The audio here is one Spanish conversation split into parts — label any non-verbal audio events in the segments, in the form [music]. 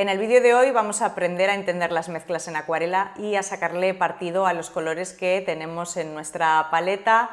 En el vídeo de hoy vamos a aprender a entender las mezclas en acuarela y a sacarle partido a los colores que tenemos en nuestra paleta,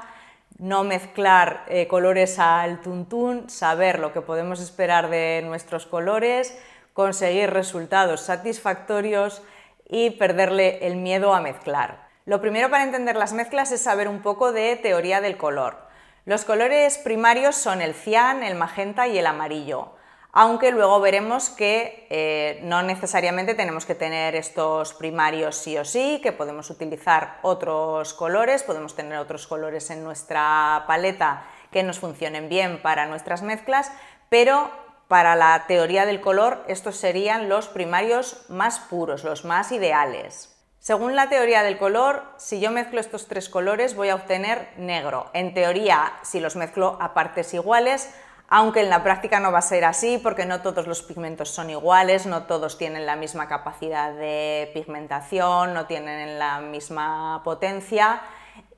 no mezclar eh, colores al tuntún, saber lo que podemos esperar de nuestros colores, conseguir resultados satisfactorios y perderle el miedo a mezclar. Lo primero para entender las mezclas es saber un poco de teoría del color. Los colores primarios son el cian, el magenta y el amarillo aunque luego veremos que eh, no necesariamente tenemos que tener estos primarios sí o sí, que podemos utilizar otros colores, podemos tener otros colores en nuestra paleta que nos funcionen bien para nuestras mezclas, pero para la teoría del color estos serían los primarios más puros, los más ideales. Según la teoría del color, si yo mezclo estos tres colores voy a obtener negro. En teoría, si los mezclo a partes iguales, aunque en la práctica no va a ser así porque no todos los pigmentos son iguales, no todos tienen la misma capacidad de pigmentación, no tienen la misma potencia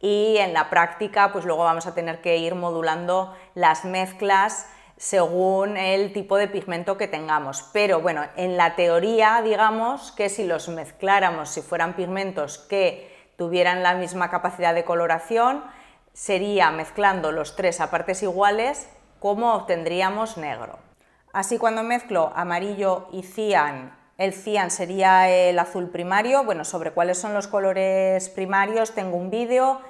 y en la práctica pues luego vamos a tener que ir modulando las mezclas según el tipo de pigmento que tengamos. Pero bueno, en la teoría digamos que si los mezcláramos, si fueran pigmentos que tuvieran la misma capacidad de coloración, sería mezclando los tres a partes iguales ¿Cómo obtendríamos negro. Así cuando mezclo amarillo y cian, el cian sería el azul primario, bueno, sobre cuáles son los colores primarios tengo un vídeo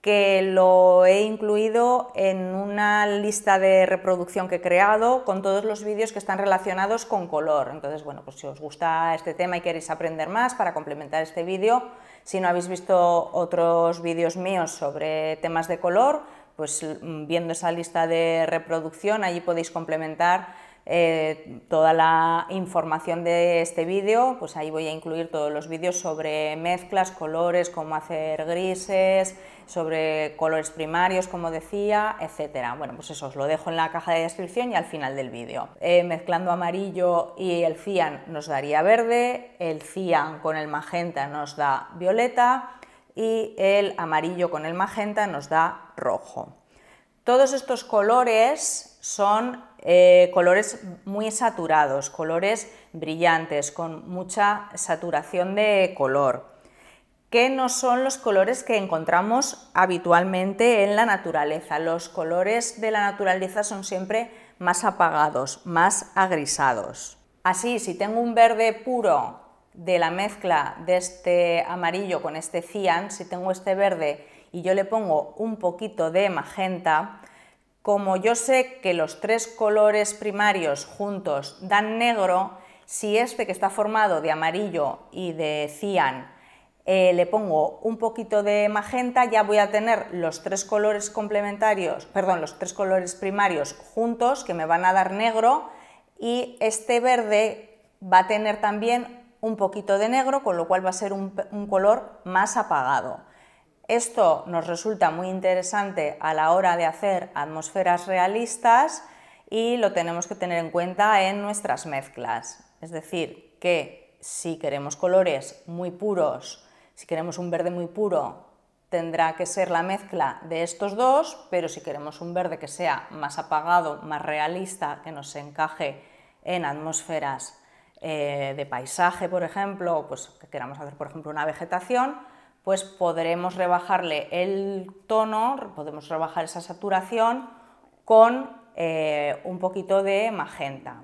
que lo he incluido en una lista de reproducción que he creado con todos los vídeos que están relacionados con color. Entonces, bueno, pues si os gusta este tema y queréis aprender más para complementar este vídeo, si no habéis visto otros vídeos míos sobre temas de color, pues mm, viendo esa lista de reproducción, allí podéis complementar eh, toda la información de este vídeo, pues ahí voy a incluir todos los vídeos sobre mezclas, colores, cómo hacer grises, sobre colores primarios, como decía, etcétera. Bueno, pues eso os lo dejo en la caja de descripción y al final del vídeo. Eh, mezclando amarillo y el cian nos daría verde, el cian con el magenta nos da violeta, y el amarillo con el magenta nos da rojo. Todos estos colores son eh, colores muy saturados, colores brillantes, con mucha saturación de color, que no son los colores que encontramos habitualmente en la naturaleza. Los colores de la naturaleza son siempre más apagados, más agrisados. Así, si tengo un verde puro de la mezcla de este amarillo con este cian, si tengo este verde y yo le pongo un poquito de magenta, como yo sé que los tres colores primarios juntos dan negro, si este que está formado de amarillo y de cian eh, le pongo un poquito de magenta, ya voy a tener los tres colores complementarios, perdón, los tres colores primarios juntos que me van a dar negro y este verde va a tener también un poquito de negro, con lo cual va a ser un, color más apagado. Esto nos resulta muy interesante a la hora de hacer atmósferas realistas y lo tenemos que tener en cuenta en nuestras mezclas. Es decir, que si queremos colores muy puros, si queremos un verde muy puro, tendrá que ser la mezcla de estos dos, pero si queremos un verde que sea más apagado, más realista, que nos encaje en atmósferas eh, de paisaje, por ejemplo, pues que queramos hacer, por ejemplo, una vegetación, pues podremos rebajarle el tono, podemos rebajar esa saturación con eh, un poquito de magenta.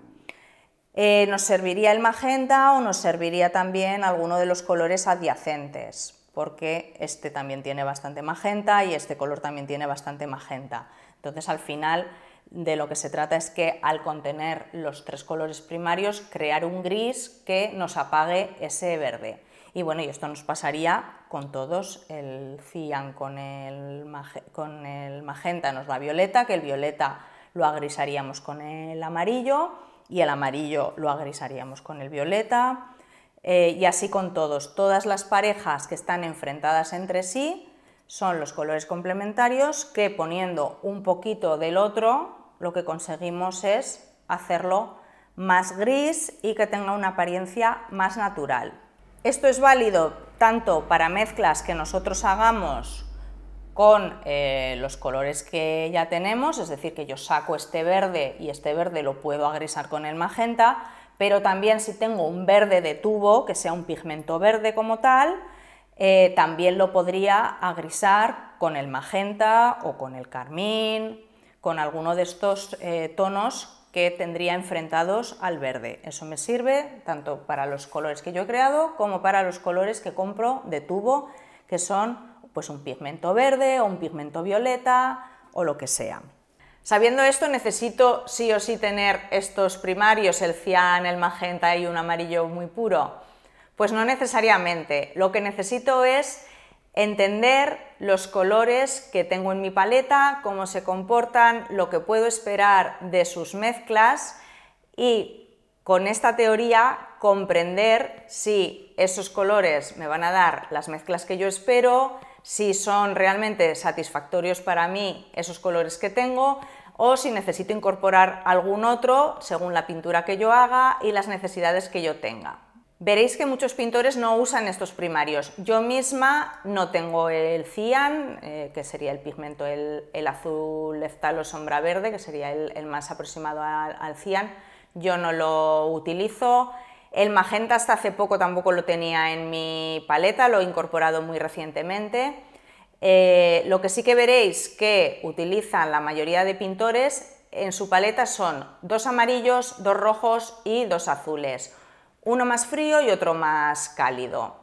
Eh, nos serviría el magenta o nos serviría también alguno de los colores adyacentes, porque este también tiene bastante magenta y este color también tiene bastante magenta. Entonces al final de lo que se trata es que al contener los tres colores primarios, crear un gris que nos apague ese verde. Y bueno, y esto nos pasaría con todos, el cian con el, magenta nos da violeta, que el violeta lo agrisaríamos con el amarillo y el amarillo lo agrisaríamos con el violeta. Eh, y así con todos, todas las parejas que están enfrentadas entre sí son los colores complementarios que poniendo un poquito del otro lo que conseguimos es hacerlo más gris y que tenga una apariencia más natural. Esto es válido tanto para mezclas que nosotros hagamos con eh, los colores que ya tenemos, es decir, que yo saco este verde y este verde lo puedo agrisar con el magenta, pero también si tengo un verde de tubo, que sea un pigmento verde como tal, eh, también lo podría agrisar con el magenta o con el carmín con alguno de estos eh, tonos que tendría enfrentados al verde. Eso me sirve tanto para los colores que yo he creado como para los colores que compro de tubo, que son pues un pigmento verde o un pigmento violeta o lo que sea. Sabiendo esto, necesito sí o sí tener estos primarios, el cian, el magenta y un amarillo muy puro. Pues no necesariamente. Lo que necesito es entender los colores que tengo en mi paleta, cómo se comportan, lo que puedo esperar de sus mezclas y con esta teoría comprender si esos colores me van a dar las mezclas que yo espero, si son realmente satisfactorios para mí esos colores que tengo o si necesito incorporar algún otro según la pintura que yo haga y las necesidades que yo tenga. Veréis que muchos pintores no usan estos primarios. Yo misma no tengo el cian, eh, que sería el pigmento, el, azul leftal o sombra verde, que sería el, más aproximado al, cian. Yo no lo utilizo. El magenta hasta hace poco tampoco lo tenía en mi paleta, lo he incorporado muy recientemente. Eh, lo que sí que veréis que utilizan la mayoría de pintores en su paleta son dos amarillos, dos rojos y dos azules uno más frío y otro más cálido.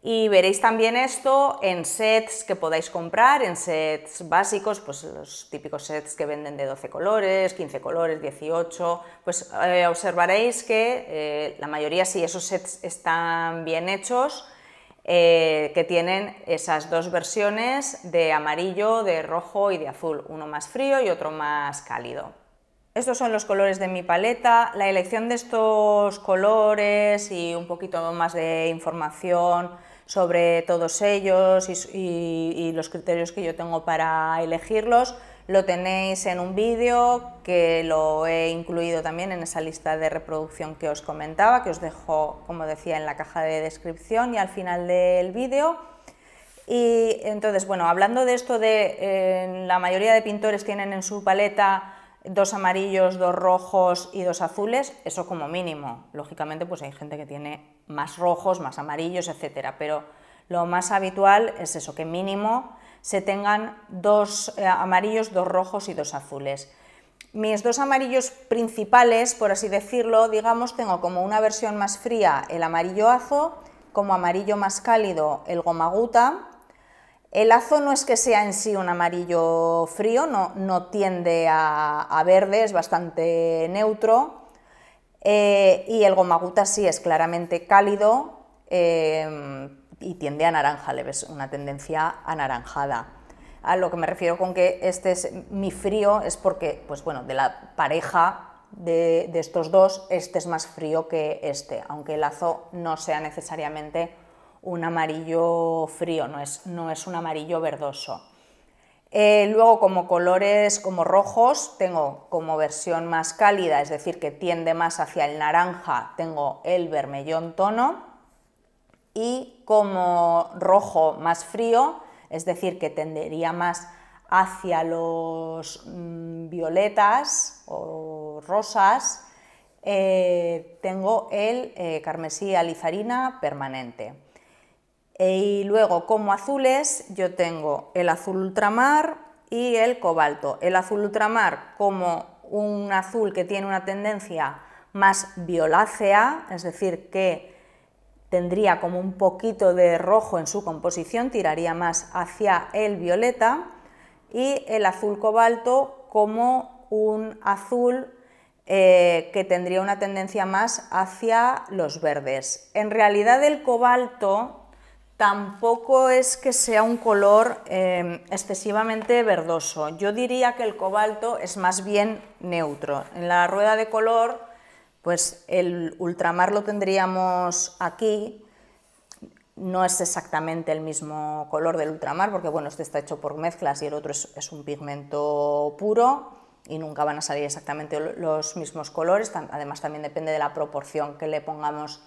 Y veréis también esto en sets que podáis comprar, en sets básicos, pues los típicos sets que venden de 12 colores, 15 colores, 18, pues eh, observaréis que eh, la mayoría, si esos sets están bien hechos, eh, que tienen esas dos versiones de amarillo, de rojo y de azul, uno más frío y otro más cálido estos son los colores de mi paleta. La elección de estos colores y un poquito más de información sobre todos ellos y, los criterios que yo tengo para elegirlos lo tenéis en un vídeo que lo he incluido también en esa lista de reproducción que os comentaba, que os dejo, como decía, en la caja de descripción y al final del vídeo. Y entonces, bueno, hablando de esto de eh, la mayoría de pintores tienen en su paleta dos amarillos, dos rojos y dos azules, eso como mínimo. Lógicamente, pues hay gente que tiene más rojos, más amarillos, etcétera, pero lo más habitual es eso, que mínimo se tengan dos eh, amarillos, dos rojos y dos azules. Mis dos amarillos principales, por así decirlo, digamos, tengo como una versión más fría el amarillo azo, como amarillo más cálido el gomaguta, el azo no es que sea en sí un amarillo frío, no, no tiende a, verde, es bastante neutro. Eh, y el gomaguta sí es claramente cálido eh, y tiende a naranja, le ves una tendencia anaranjada. A lo que me refiero con que este es mi frío es porque, pues bueno, de la pareja de, estos dos, este es más frío que este, aunque el azo no sea necesariamente un amarillo frío, no es, un amarillo verdoso. Eh, luego como colores como rojos tengo como versión más cálida, es decir, que tiende más hacia el naranja, tengo el vermellón tono y como rojo más frío, es decir, que tendería más hacia los mm, violetas o rosas, eh, tengo el eh, carmesí alizarina permanente. E, y luego como azules yo tengo el azul ultramar y el cobalto. El azul ultramar como un azul que tiene una tendencia más violácea, es decir, que tendría como un poquito de rojo en su composición, tiraría más hacia el violeta y el azul cobalto como un azul eh, que tendría una tendencia más hacia los verdes. En realidad el cobalto tampoco es que sea un color em, excesivamente verdoso. Yo diría que el cobalto es más bien neutro. En la rueda de color, pues el ultramar lo tendríamos aquí. No es exactamente el mismo color del ultramar, porque bueno, este está hecho por mezclas y el otro es un pigmento puro y nunca van a salir exactamente los mismos colores. Además, también depende de la proporción que le pongamos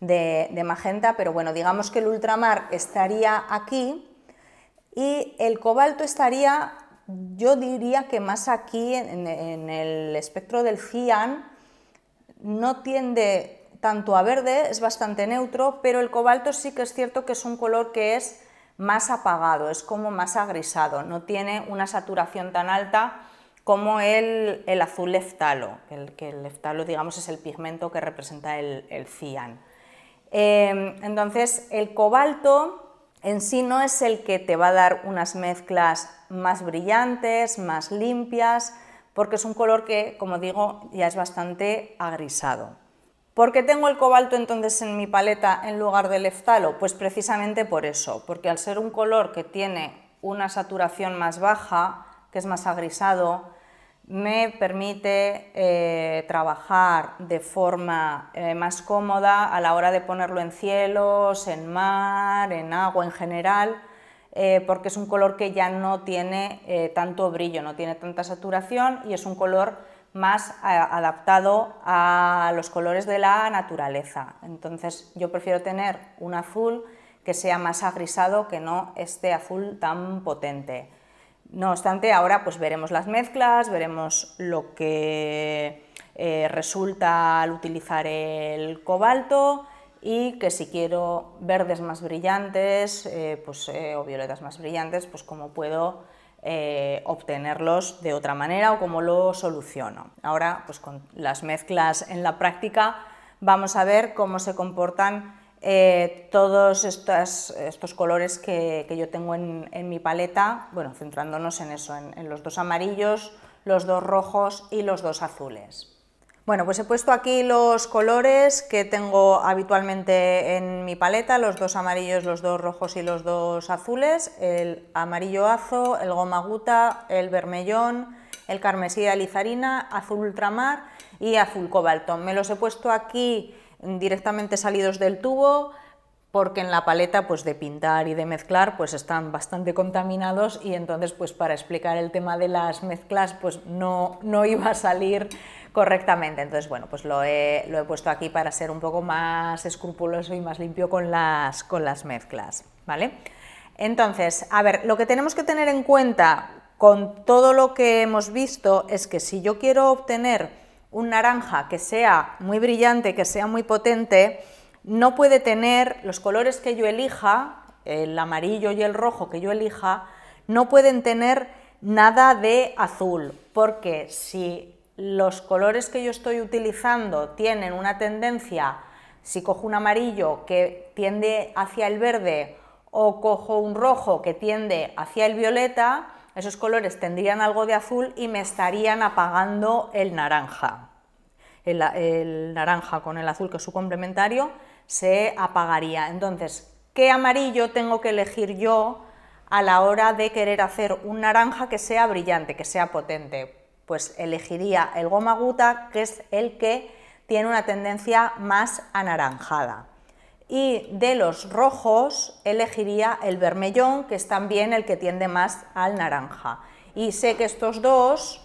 de, magenta, pero bueno, digamos que el ultramar estaría aquí y el cobalto estaría, yo diría que más aquí en, el espectro del cian, no tiende tanto a verde, es bastante neutro, pero el cobalto sí que es cierto que es un color que es más apagado, es como más agrisado, no tiene una saturación tan alta como el, azul leftalo, el, que el leftalo digamos es el pigmento que representa el, el cian. Em, entonces, el cobalto en sí no es el que te va a dar unas mezclas más brillantes, más limpias, porque es un color que, como digo, ya es bastante agrisado. ¿Por qué tengo el cobalto entonces en mi paleta en lugar del eftalo? Pues precisamente por eso, porque al ser un color que tiene una saturación más baja, que es más agrisado, me permite eh, trabajar de forma eh, más cómoda a la hora de ponerlo en cielos, en mar, en agua en general, eh, porque es un color que ya no tiene tanto brillo, no tiene tanta saturación y es un color más adaptado a los colores de la naturaleza. Entonces yo prefiero tener un azul que sea más agrisado que no este azul tan potente. No obstante, ahora pues veremos las mezclas, veremos lo que eh, resulta al utilizar el cobalto y que si quiero verdes más brillantes eh, pues, eh, o violetas más brillantes, pues cómo puedo obtenerlos de otra manera o cómo lo soluciono. Ahora, pues con las mezclas en la práctica, vamos a ver cómo se comportan eh, todos estos, colores que, yo tengo en, mi paleta, bueno, centrándonos en eso, en, los dos amarillos, los dos rojos y los dos azules. Bueno, pues he puesto aquí los colores que tengo habitualmente en mi paleta, los dos amarillos, los dos rojos y los dos azules, el amarillo azo, el goma guta, el bermellón, el carmesí de alizarina, azul ultramar y azul cobalto. Me los he puesto aquí directamente salidos del tubo, porque en la paleta pues de pintar y de mezclar pues están bastante contaminados y entonces pues para explicar el tema de las mezclas pues no, [laughs] iba a salir correctamente entonces bueno pues lo he, puesto aquí para ser un poco más escrupuloso y más limpio con las, con las mezclas vale entonces a ver lo que tenemos que tener en cuenta con todo lo que hemos visto es que si yo quiero obtener un naranja que sea muy brillante, que sea muy potente, no puede tener los colores que yo elija, el amarillo y el rojo que yo elija, no pueden tener nada de azul, porque si los colores que yo estoy utilizando tienen una tendencia, si cojo un amarillo que tiende hacia el verde o cojo un rojo que tiende hacia el violeta, esos colores tendrían algo de azul y me estarían apagando el naranja. El, naranja con el azul, que es su complementario, se apagaría. Entonces, ¿qué amarillo tengo que elegir yo a la hora de querer hacer un naranja que sea brillante, que sea potente? Pues elegiría el goma guta, que es el que tiene una tendencia más anaranjada y de los rojos elegiría el vermellón, que es también el que tiende más al naranja. Y sé que estos dos,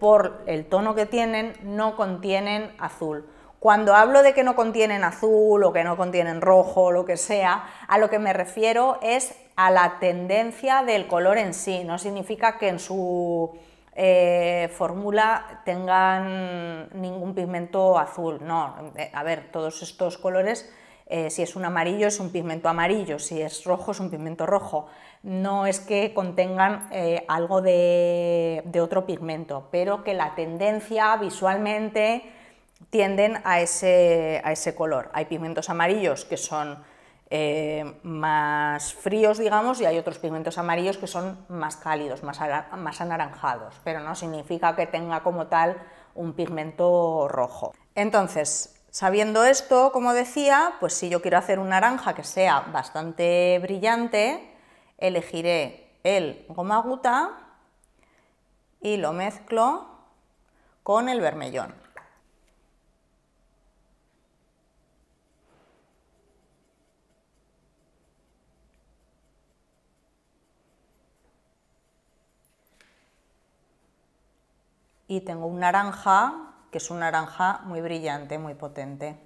por el tono que tienen, no contienen azul. Cuando hablo de que no contienen azul o que no contienen rojo o lo que sea, a lo que me refiero es a la tendencia del color en sí. No significa que en su eh, fórmula tengan ningún pigmento azul. No, eh, a ver, todos estos colores eh, si es un amarillo es un pigmento amarillo, si es rojo es un pigmento rojo. No es que contengan eh, algo de, otro pigmento, pero que la tendencia visualmente tienden a ese, a ese color. Hay pigmentos amarillos que son eh, más fríos, digamos, y hay otros pigmentos amarillos que son más cálidos, más, más anaranjados, pero no significa que tenga como tal un pigmento rojo. Entonces, Sabiendo esto, como decía, pues si yo quiero hacer un naranja que sea bastante brillante, elegiré el goma guta y lo mezclo con el vermellón. Y tengo un naranja que es un naranja muy brillante, muy potente.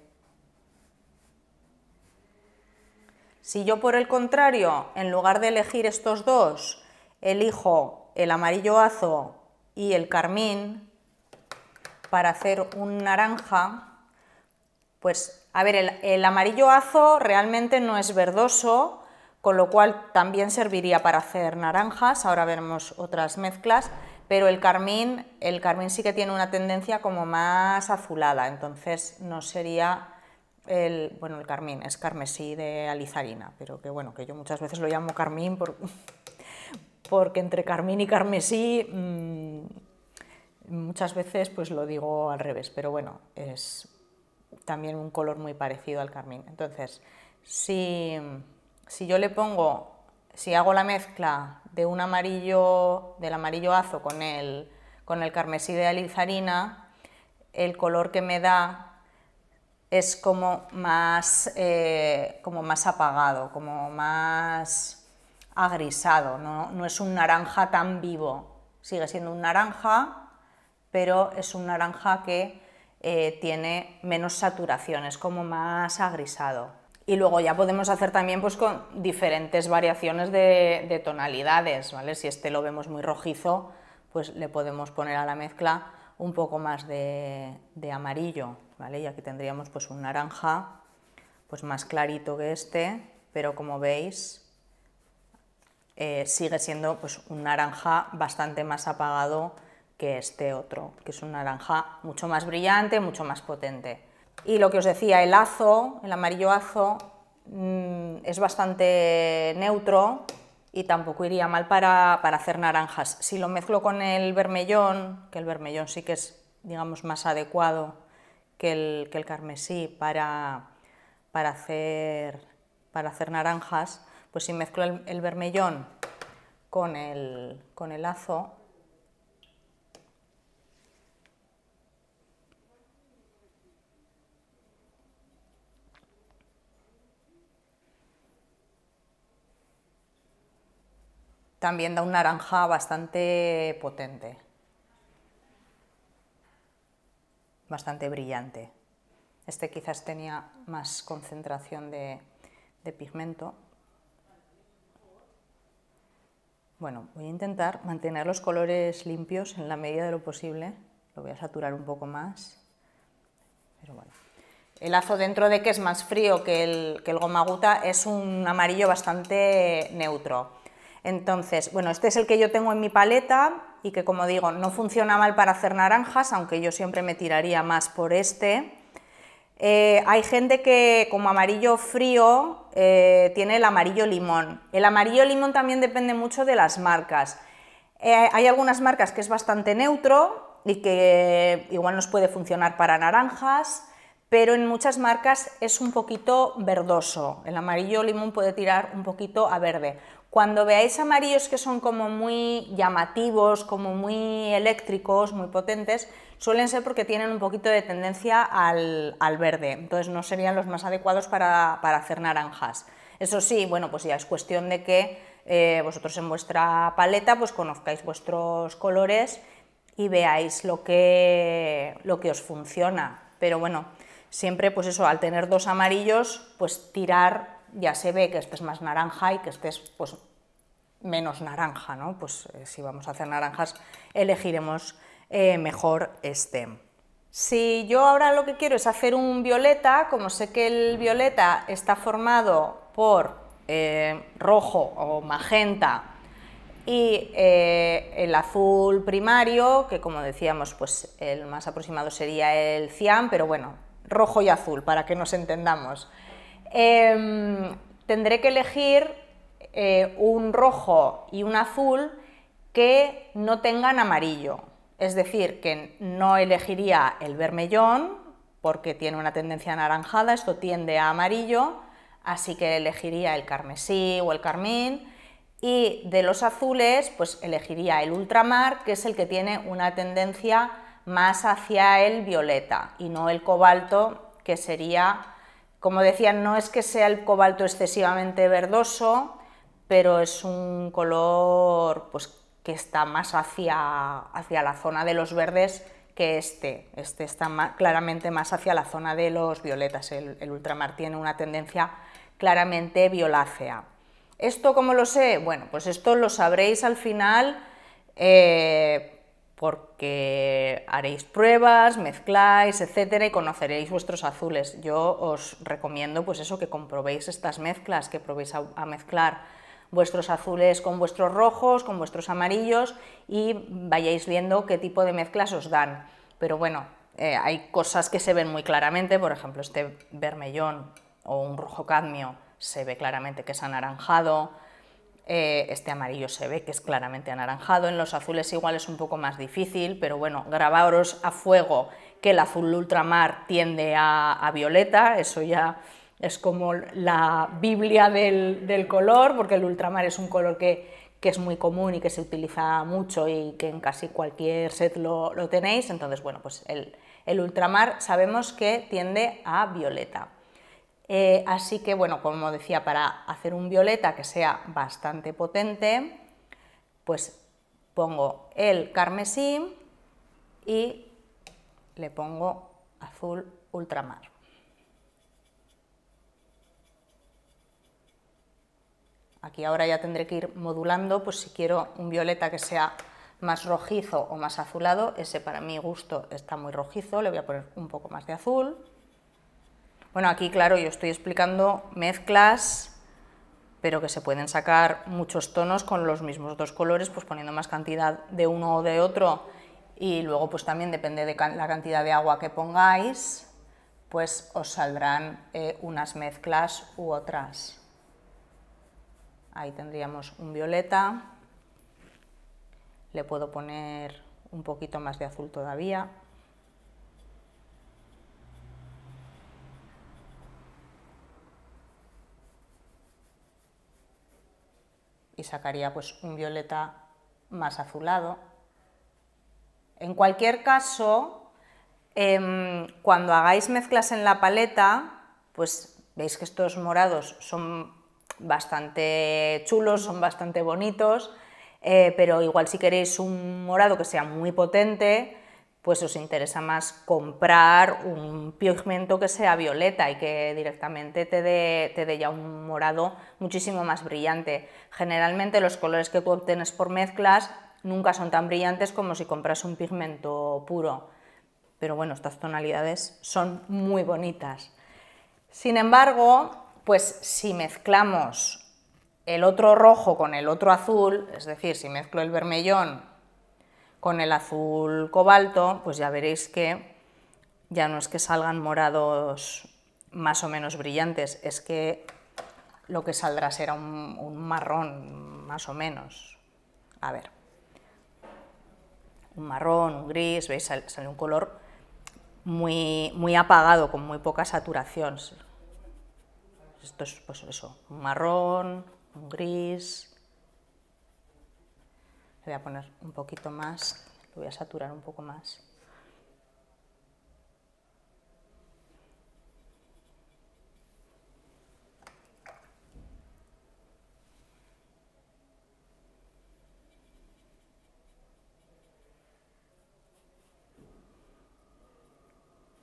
Si yo por el contrario, en lugar de elegir estos dos, elijo el amarillo azo y el carmín para hacer un naranja, pues a ver, el, el amarillo azo realmente no es verdoso, con lo cual también serviría para hacer naranjas, ahora veremos otras mezclas, pero el carmín, el carmín sí que tiene una tendencia como más azulada, entonces no sería el, bueno, el carmín, es carmesí de alizarina, pero que bueno, que yo muchas veces lo llamo carmín [laughs] porque entre carmín y carmesí mm, muchas veces pues lo digo al revés, pero bueno, es también un color muy parecido al carmín. Entonces, si, si yo le pongo si hago la mezcla de un amarillo, del amarillo azo con el, carmesí de alizarina, el color que me da es como más, eh, apagado, como más agrisado, ¿no? es un naranja tan vivo, sigue siendo un naranja, pero es un naranja que eh, tiene menos saturación, es como más agrisado. Y luego ya podemos hacer también pues, con diferentes variaciones de, tonalidades, ¿vale? Si este lo vemos muy rojizo, pues le podemos poner a la mezcla un poco más de, amarillo, ¿vale? Y aquí tendríamos pues un naranja pues más clarito que este, pero como veis eh, sigue siendo pues un naranja bastante más apagado que este otro, que es un naranja mucho más brillante, mucho más potente. Y lo que os decía, el azo, el amarillo azo, mm, es bastante neutro y tampoco iría mal para, hacer naranjas. Si lo mezclo con el vermellón, que el vermellón sí que es, digamos, más adecuado que el, que el carmesí para, hacer, para hacer naranjas, pues si mezclo el, bermellón vermellón con el, con el azo, también da un naranja bastante potente, bastante brillante. Este quizás tenía más concentración de, pigmento. Bueno, voy a intentar mantener los colores limpios en la medida de lo posible. Lo voy a saturar un poco más. El lazo dentro de que es más frío que el, que el es un amarillo bastante neutro. Entonces, bueno, este es el que yo tengo en mi paleta y que como digo, no funciona mal para hacer naranjas, aunque yo siempre me tiraría más por este. Eh, hay gente que como amarillo frío eh, tiene el amarillo limón. El amarillo limón también depende mucho de las marcas. Eh, hay algunas marcas que es bastante neutro y que igual nos puede funcionar para naranjas, pero en muchas marcas es un poquito verdoso. El amarillo limón puede tirar un poquito a verde. Cuando veáis amarillos que son como muy llamativos, como muy eléctricos, muy potentes, suelen ser porque tienen un poquito de tendencia al, verde, entonces no serían los más adecuados para, hacer naranjas. Eso sí, bueno, pues ya es cuestión de que eh, vosotros en vuestra paleta pues conozcáis vuestros colores y veáis lo que, lo que os funciona. Pero bueno, siempre pues eso, al tener dos amarillos, pues tirar ya se ve que este es más naranja y que este es pues, menos naranja, ¿no? Pues eh, si vamos a hacer naranjas, elegiremos eh, mejor este. Si yo ahora lo que quiero es hacer un violeta, como sé que el violeta está formado por eh, rojo o magenta y el azul primario, que como decíamos, pues el más aproximado sería el cian, pero bueno, rojo y azul, para que nos entendamos. Em, tendré que elegir eh, un rojo y un azul que no tengan amarillo. Es decir, que no elegiría el vermellón porque tiene una tendencia anaranjada, esto tiende a amarillo, así que elegiría el carmesí o el carmín. Y de los azules, pues elegiría el ultramar, que es el que tiene una tendencia más hacia el violeta y no el cobalto, que sería como decía, no es que sea el cobalto excesivamente verdoso, pero es un color pues, que está más hacia, hacia la zona de los verdes que este. Este está claramente más hacia la zona de los violetas. El, ultramar tiene una tendencia claramente violácea. ¿Esto cómo lo sé? Bueno, pues esto lo sabréis al final eh, porque haréis pruebas, mezcláis, etcétera, y conoceréis vuestros azules. Yo os recomiendo, pues eso, que comprobéis estas mezclas, que probéis a, mezclar vuestros azules con vuestros rojos, con vuestros amarillos, y vayáis viendo qué tipo de mezclas os dan. Pero bueno, eh, hay cosas que se ven muy claramente, por ejemplo, este vermellón o un rojo cadmio se ve claramente que es anaranjado, eh, este amarillo se ve que es claramente anaranjado, en los azules igual es un poco más difícil, pero bueno, grabaros a fuego que el azul ultramar tiende a, violeta, eso ya es como la Biblia del, color, porque el ultramar es un color que, es muy común y que se utiliza mucho y que en casi cualquier set lo, tenéis. Entonces, bueno, pues el ultramar sabemos que tiende a violeta. Eh, así que, bueno, como decía, para hacer un violeta que sea bastante potente, pues pongo el carmesí y le pongo azul ultramar. Aquí ahora ya tendré que ir modulando, pues si quiero un violeta que sea más rojizo o más azulado, ese para mi gusto está muy rojizo, le voy a poner un poco más de azul. Bueno, aquí claro, yo estoy explicando mezclas, pero que se pueden sacar muchos tonos con los mismos dos colores, pues poniendo más cantidad de uno o de otro, y luego pues también depende de la cantidad de agua que pongáis, pues os saldrán eh, unas mezclas u otras. Ahí tendríamos un violeta, le puedo poner un poquito más de azul todavía, y sacaría pues un violeta más azulado. En cualquier caso, em, cuando hagáis mezclas en la paleta, pues veis que estos morados son bastante chulos, son bastante bonitos, eh, pero igual si queréis un morado que sea muy potente, pues os interesa más comprar un pigmento que sea violeta y que directamente te dé, ya un morado muchísimo más brillante. Generalmente los colores que tú obtienes por mezclas nunca son tan brillantes como si compras un pigmento puro. Pero bueno, estas tonalidades son muy bonitas. Sin embargo, pues si mezclamos el otro rojo con el otro azul, es decir, si mezclo el vermellón con el azul cobalto, pues ya veréis que ya no es que salgan morados más o menos brillantes, es que lo que saldrá será un, marrón, más o menos. A ver, un marrón, un gris, veis, sale un color muy, muy apagado, con muy poca saturación. Esto es, pues eso, un marrón, un gris, le voy a poner un poquito más, lo voy a saturar un poco más.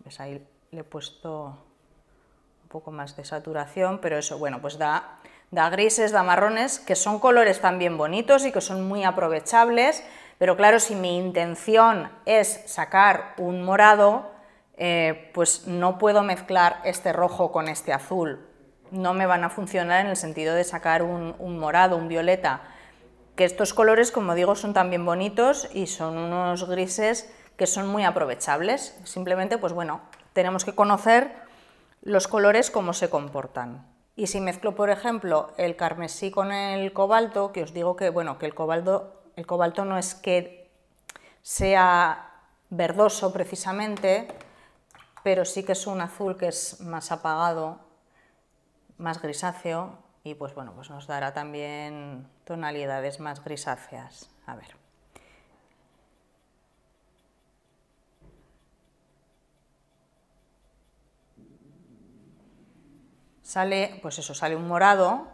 Pues ahí le he puesto un poco más de saturación, pero eso, bueno, pues da da grises, da marrones, que son colores también bonitos y que son muy aprovechables, pero claro, si mi intención es sacar un morado, eh, pues no puedo mezclar este rojo con este azul. No me van a funcionar en el sentido de sacar un, un morado, un violeta. Que estos colores, como digo, son también bonitos y son unos grises que son muy aprovechables. Simplemente, pues bueno, tenemos que conocer los colores cómo se comportan. Y si mezclo, por ejemplo, el carmesí con el cobalto, que os digo que, bueno, que el cobalto, el cobalto no es que sea verdoso precisamente, pero sí que es un azul que es más apagado, más grisáceo, y pues bueno, pues nos dará también tonalidades más grisáceas. A ver. sale, pues eso, sale un morado,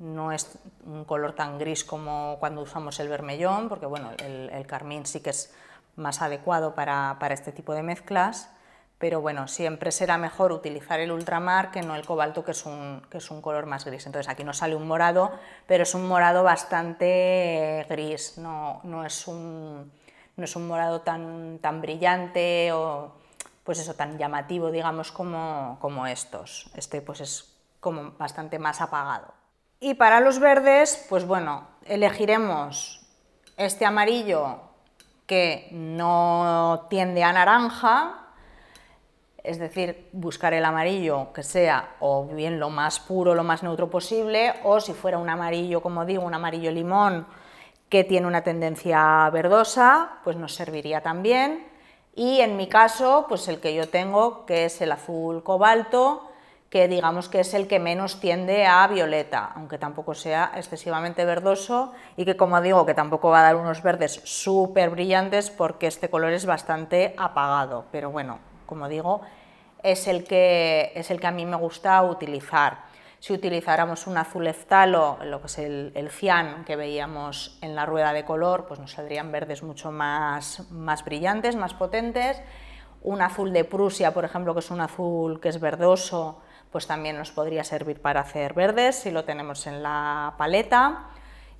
no es un color tan gris como cuando usamos el vermellón, porque bueno, el, carmín sí que es más adecuado para, este tipo de mezclas, pero bueno, siempre será mejor utilizar el ultramar que no el cobalto, que es, un, es un color más gris. Entonces aquí no sale un morado, pero es un morado bastante eh, gris, no, no, es, un, no es, un, morado tan, tan brillante o pues eso, tan llamativo, digamos, como, como estos. Este pues es como bastante más apagado. Y para los verdes, pues bueno, elegiremos este amarillo que no tiende a naranja, es decir, buscar el amarillo que sea o bien lo más puro, lo más neutro posible, o si fuera un amarillo, como digo, un amarillo limón que tiene una tendencia verdosa, pues nos serviría también y en mi caso, pues el que yo tengo, que es el azul cobalto, que digamos que es el que menos tiende a violeta, aunque tampoco sea excesivamente verdoso y que como digo que tampoco va a dar unos verdes súper brillantes porque este color es bastante apagado, pero bueno, como digo, es el que, es el que a mí me gusta utilizar si utilizáramos un azul eftalo, lo que es el, cian que veíamos en la rueda de color, pues nos saldrían verdes mucho más, más brillantes, más potentes. Un azul de Prusia, por ejemplo, que es un azul que es verdoso, pues también nos podría servir para hacer verdes, si lo tenemos en la paleta.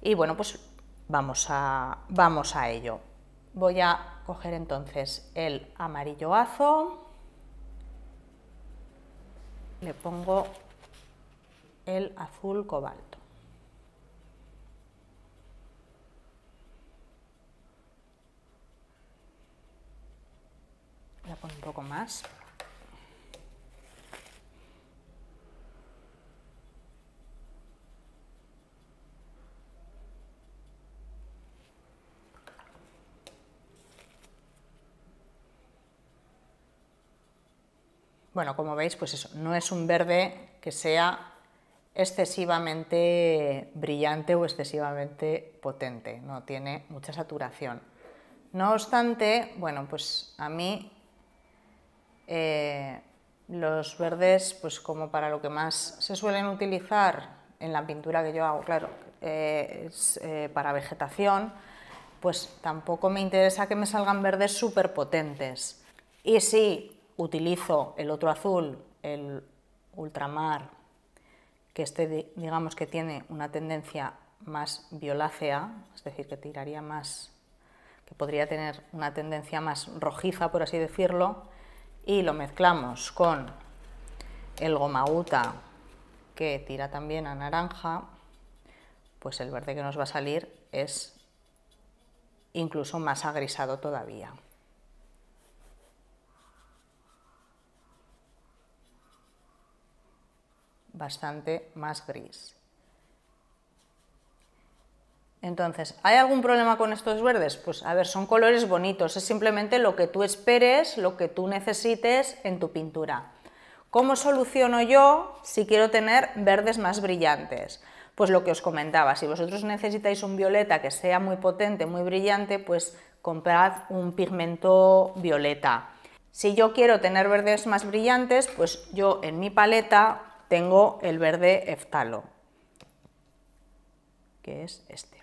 Y bueno, pues vamos a, vamos a ello. Voy a coger entonces el amarillo amarilloazo, le pongo el azul cobalto. Voy a un poco más. Bueno, como veis, pues eso, no es un verde que sea excesivamente brillante o excesivamente potente, no tiene mucha saturación. No obstante, bueno, pues a mí eh, los verdes, pues como para lo que más se suelen utilizar en la pintura que yo hago, claro, eh, es eh, para vegetación, pues tampoco me interesa que me salgan verdes súper potentes. Y si utilizo el otro azul, el ultramar que este digamos que tiene una tendencia más violácea, es decir, que tiraría más, que podría tener una tendencia más rojiza, por así decirlo, y lo mezclamos con el gomaguta que tira también a naranja, pues el verde que nos va a salir es incluso más agrisado todavía. bastante más gris. Entonces, ¿hay algún problema con estos verdes? Pues a ver, son colores bonitos, es simplemente lo que tú esperes, lo que tú necesites en tu pintura. ¿Cómo soluciono yo si quiero tener verdes más brillantes? Pues lo que os comentaba, si vosotros necesitáis un violeta que sea muy potente, muy brillante, pues comprad un pigmento violeta. Si yo quiero tener verdes más brillantes, pues yo en mi paleta tengo el verde eftalo, que es este.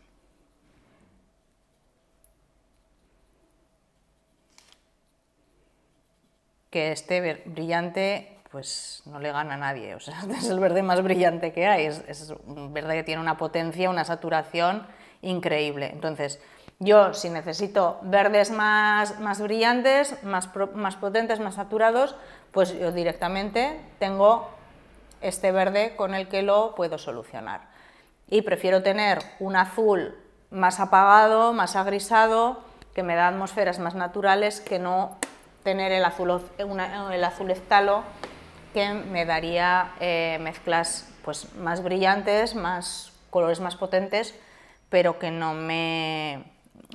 Que este brillante pues no le gana a nadie, o sea, [laughs] este es el verde más brillante que hay, es, verdad que tiene una potencia, una saturación increíble. Entonces, yo si necesito verdes más, más brillantes, más, más potentes, más saturados, pues yo directamente tengo este verde con el que lo puedo solucionar. Y prefiero tener un azul más apagado, más agrisado, que me da atmósferas más naturales que no tener el azul, estalo el azul que me daría eh, mezclas pues, más brillantes, más colores más potentes, pero que no me,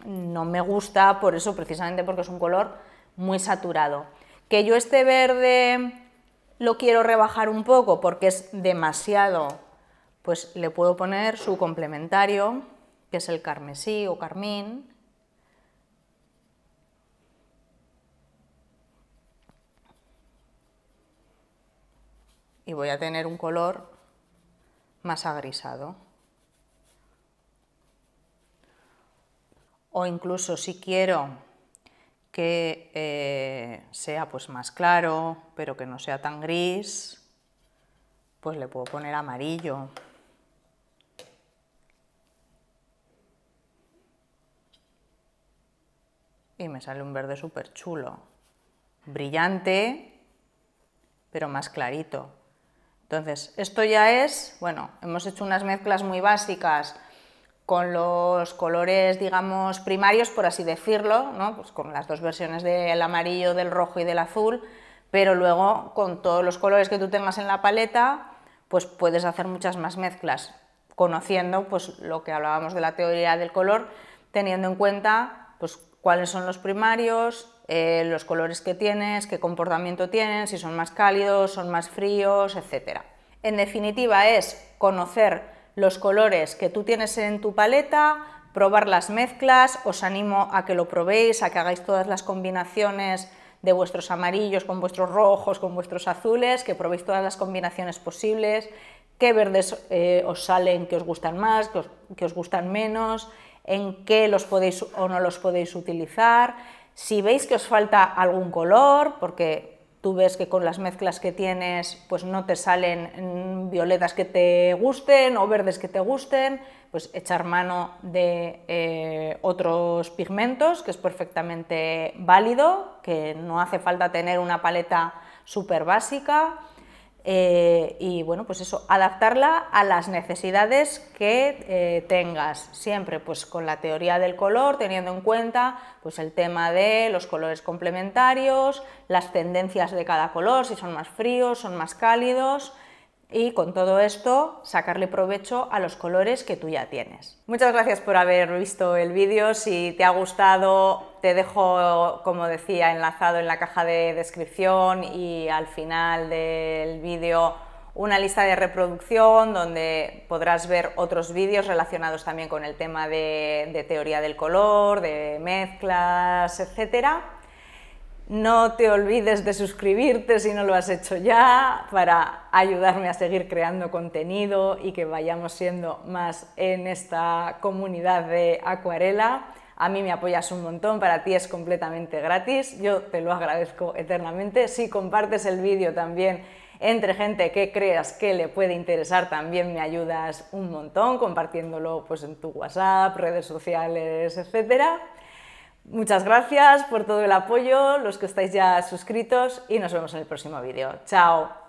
no me gusta por eso, precisamente porque es un color muy saturado. Que yo este verde lo quiero rebajar un poco porque es demasiado, pues le puedo poner su complementario, que es el carmesí o carmín. Y voy a tener un color más agrisado. O incluso si quiero que eh, sea pues más claro, pero que no sea tan gris, pues le puedo poner amarillo. Y me sale un verde súper chulo, brillante, pero más clarito. Entonces, esto ya es, bueno, hemos hecho unas mezclas muy básicas, con los colores, digamos, primarios, por así decirlo, pues con las dos versiones del amarillo, del rojo y del azul, pero luego con todos los colores que tú tengas en la paleta, pues puedes hacer muchas más mezclas, conociendo pues, lo que hablábamos de la teoría del color, teniendo en cuenta pues, cuáles son los primarios, eh, los colores que tienes, qué comportamiento tienen, si son más cálidos, son más fríos, etc. En definitiva, es conocer los colores que tú tienes en tu paleta, probar las mezclas, os animo a que lo probéis, a que hagáis todas las combinaciones de vuestros amarillos con vuestros rojos, con vuestros azules, que probéis todas las combinaciones posibles, qué verdes eh, os salen que os gustan más, que que os gustan menos, en qué los podéis o no los podéis utilizar, si veis que os falta algún color, porque tú ves que con las mezclas que tienes pues no te salen mm, violetas que te gusten o verdes que te gusten, pues echar mano de eh, otros pigmentos, que es perfectamente válido, que no hace falta tener una paleta súper básica. Eh, y bueno, pues eso, adaptarla a las necesidades que eh, tengas, siempre pues con la teoría del color, teniendo en cuenta pues el tema de los colores complementarios, las tendencias de cada color, si son más fríos, son más cálidos, y con todo esto sacarle provecho a los colores que tú ya tienes. Muchas gracias por haber visto el vídeo, si te ha gustado te dejo, como decía, enlazado en la caja de descripción y al final del vídeo una lista de reproducción donde podrás ver otros vídeos relacionados también con el tema de, de teoría del color, de mezclas, etcétera. No te olvides de suscribirte si no lo has hecho ya para ayudarme a seguir creando contenido y que vayamos siendo más en esta comunidad de acuarela. A mí me apoyas un montón, para ti es completamente gratis, yo te lo agradezco eternamente. Si compartes el vídeo también entre gente que creas que le puede interesar, también me ayudas un montón compartiéndolo pues, en tu WhatsApp, redes sociales, etcétera. Muchas gracias por todo el apoyo, los que estáis ya suscritos y nos vemos en el próximo vídeo. ¡Chao!